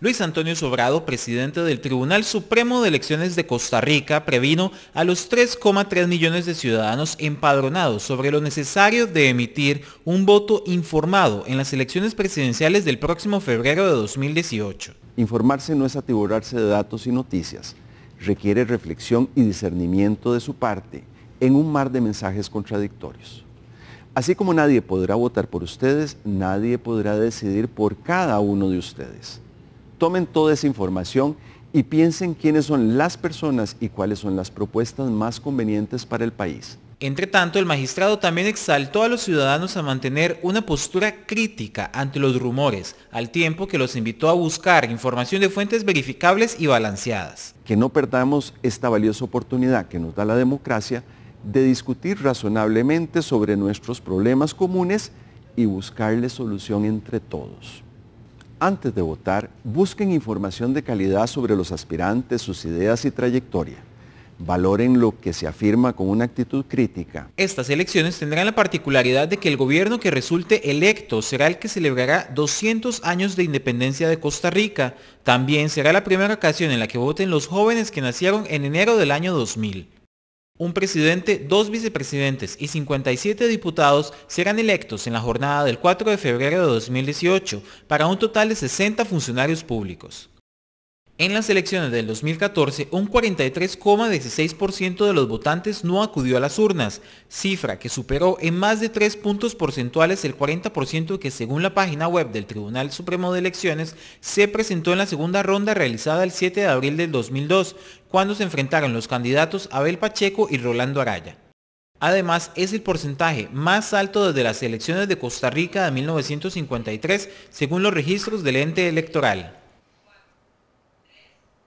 Luis Antonio Sobrado, presidente del Tribunal Supremo de Elecciones de Costa Rica, previno a los 3,3 millones de ciudadanos empadronados sobre lo necesario de emitir un voto informado en las elecciones presidenciales del próximo febrero de 2018. Informarse no es atiborarse de datos y noticias, requiere reflexión y discernimiento de su parte en un mar de mensajes contradictorios. Así como nadie podrá votar por ustedes, nadie podrá decidir por cada uno de ustedes tomen toda esa información y piensen quiénes son las personas y cuáles son las propuestas más convenientes para el país. Entre tanto, el magistrado también exaltó a los ciudadanos a mantener una postura crítica ante los rumores, al tiempo que los invitó a buscar información de fuentes verificables y balanceadas. Que no perdamos esta valiosa oportunidad que nos da la democracia de discutir razonablemente sobre nuestros problemas comunes y buscarle solución entre todos. Antes de votar, busquen información de calidad sobre los aspirantes, sus ideas y trayectoria. Valoren lo que se afirma con una actitud crítica. Estas elecciones tendrán la particularidad de que el gobierno que resulte electo será el que celebrará 200 años de independencia de Costa Rica. También será la primera ocasión en la que voten los jóvenes que nacieron en enero del año 2000. Un presidente, dos vicepresidentes y 57 diputados serán electos en la jornada del 4 de febrero de 2018 para un total de 60 funcionarios públicos. En las elecciones del 2014, un 43,16% de los votantes no acudió a las urnas, cifra que superó en más de 3 puntos porcentuales el 40% que según la página web del Tribunal Supremo de Elecciones se presentó en la segunda ronda realizada el 7 de abril del 2002, cuando se enfrentaron los candidatos Abel Pacheco y Rolando Araya. Además, es el porcentaje más alto desde las elecciones de Costa Rica de 1953, según los registros del ente electoral.